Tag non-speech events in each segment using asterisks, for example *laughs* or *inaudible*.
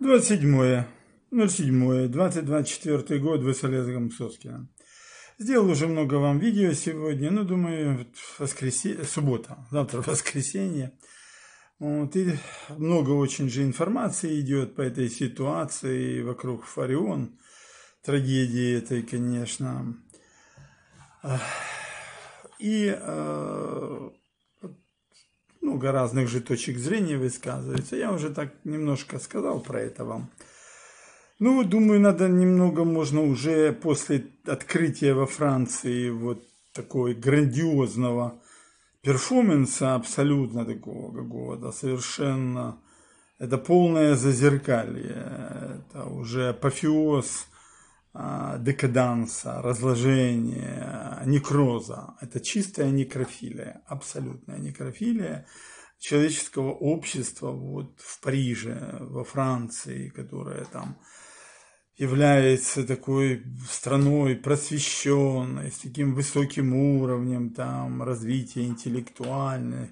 27. 07. 2024 год, Василия Соскина Сделал уже много вам видео сегодня, но ну, думаю, воскресенье, суббота, завтра *laughs* воскресенье. Вот, и много очень же информации идет по этой ситуации вокруг Фарион, трагедии этой, конечно. И э, много разных же точек зрения высказывается. Я уже так немножко сказал про это вам. Ну, думаю, надо немного можно уже после открытия во Франции вот такой грандиозного перформанса, абсолютно такого какого-то совершенно... Это полное зазеркалье, это уже апофеоз а, декаданса, разложения, некроза. Это чистая некрофилия, абсолютная некрофилия человеческого общества вот в Париже, во Франции, которая там является такой страной просвещенной, с таким высоким уровнем там развития интеллектуальных,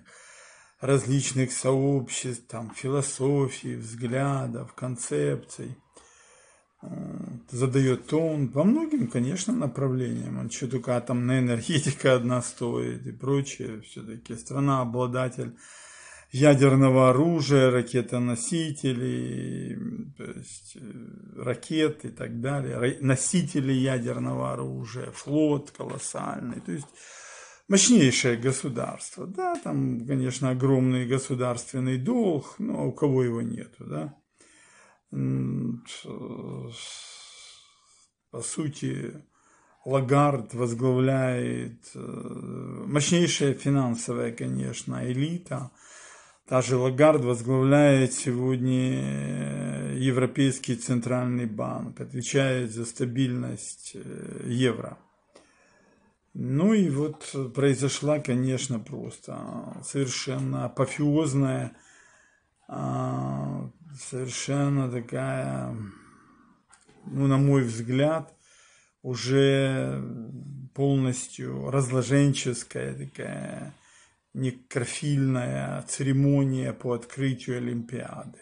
различных сообществ, там философии, взглядов, концепций – Э, задает тон по многим, конечно, направлениям. Он что только атомная энергетика одна стоит и прочее. Все-таки страна обладатель ядерного оружия, ракетоносителей, то есть э, ракет и так далее, носители ядерного оружия, флот колоссальный, то есть мощнейшее государство, да, там, конечно, огромный государственный долг, но у кого его нету, да, Э, по сути, Лагард возглавляет э, мощнейшая финансовая, конечно, элита. Та же Лагард возглавляет сегодня э, Европейский центральный банк, отвечает за стабильность евро. Ну и вот произошла, конечно, просто совершенно апофеозная а, совершенно такая, ну, на мой взгляд, уже полностью разложенческая такая некрофильная церемония по открытию Олимпиады.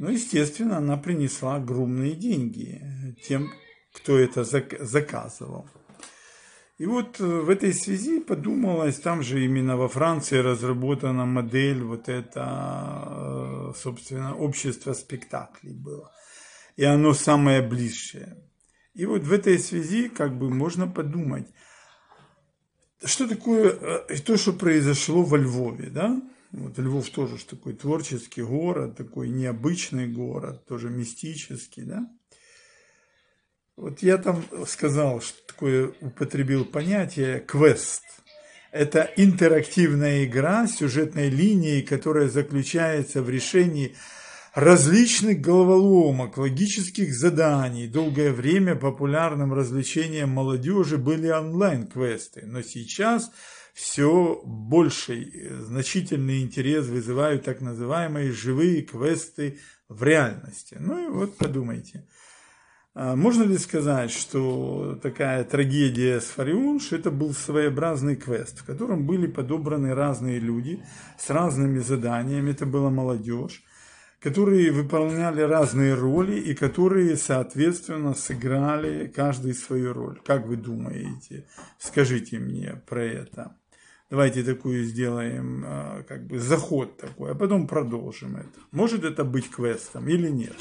Ну, естественно, она принесла огромные деньги тем, кто это заказывал. И вот э, в этой связи подумалось, там же именно во Франции разработана модель вот эта э, собственно, общество спектаклей было. И оно самое близшее. И вот в этой связи как бы можно подумать, что такое э, то, что произошло во Львове, да? Вот Львов тоже ж такой творческий город, такой необычный город, тоже мистический, да? Вот я там сказал, что такое употребил понятие квест – это интерактивная игра с сюжетной линией, которая заключается в решении различных головоломок, логических заданий. Долгое время популярным развлечением молодежи были онлайн-квесты, но сейчас все больший э, значительный интерес вызывают так называемые живые квесты в реальности. Ну и вот подумайте. А можно ли сказать, что такая трагедия с Фариунш – это был своеобразный квест, в котором были подобраны разные люди с разными заданиями, это была молодежь, которые выполняли разные роли и которые, соответственно, сыграли каждый свою роль. Как вы думаете? Скажите мне про это. Давайте такую сделаем, а, как бы заход такой, а потом продолжим это. Может это быть квестом или нет?